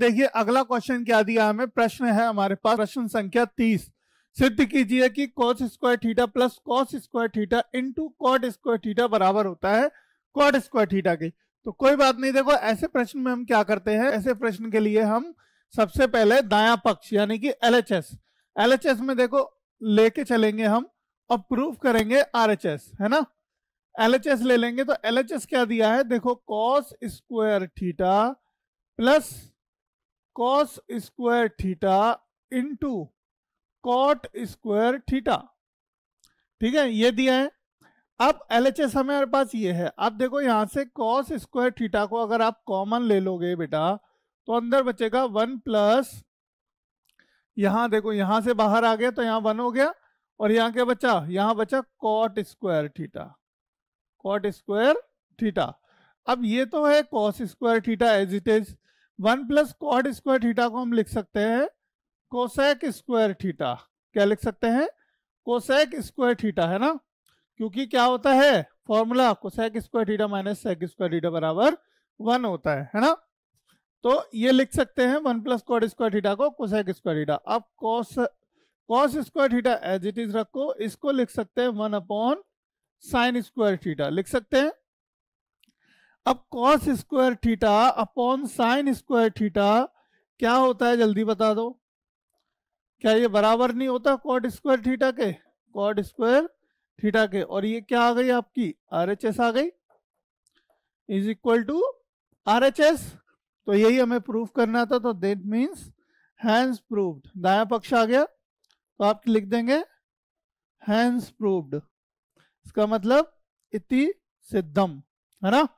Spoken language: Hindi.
देखिए अगला क्वेश्चन क्या दिया हमें प्रश्न है हमारे पास प्रश्न संख्या तीस सिद्ध कीजिए कि cos square theta plus cos square theta into cot square theta बराबर होता है कॉट स्क्वायर थीटा के तो कोई बात नहीं देखो ऐसे प्रश्न में हम क्या करते हैं ऐसे प्रश्न के लिए हम सबसे पहले दाया पक्ष यानी कि L H S L H S में देखो लेके चलेंगे हम और प्रूफ करेंगे आर एच एस है ना एल एच एस ले लेंगे तो एल एच एस क्या दिया है देखो cos square theta plus cos square theta into cot square theta ठीक है ये दिया है अब एल एच एस हमारे पास ये है अब देखो यहां से कॉस स्क्वायर थीटा को अगर आप कॉमन ले लोगे बेटा तो अंदर बचेगा वन प्लस यहां देखो यहां से बाहर आ गया तो यहां वन हो गया और यहाँ क्या बचा यहां बचा cot square theta cot square theta अब ये तो है cos square theta as it is one plus cot square theta को हम लिख सकते हैं कोसेक स्क्वायर थीटा क्या लिख सकते हैं कोसेक स्क्वायर थीटा है ना क्योंकि क्या होता है formula cosec square theta minus sec square theta बराबर वन होता है है ना तो ये लिख सकते हैं one plus cot square theta को कोसेक स्क्वायर थीटा अब cos cos square theta as it is रखो इसको लिख सकते हैं one upon sine square theta लिख सकते हैं अब cos square theta upon sine square theta क्या होता है जल्दी बता दो क्या ये बराबर नहीं होता कॉट स्क्वायर थीटा के कॉट स्क्वायर थीटा के और ये क्या आ गई आपकी आर एच एस आ गई is equal to R H S तो यही हमें प्रूफ करना था तो देट मीन्स हैंड्स प्रूव्ड दाया पक्ष आ गया तो आप लिख देंगे हैंड्स प्रूव्ड इसका मतलब इति सिद्धम है ना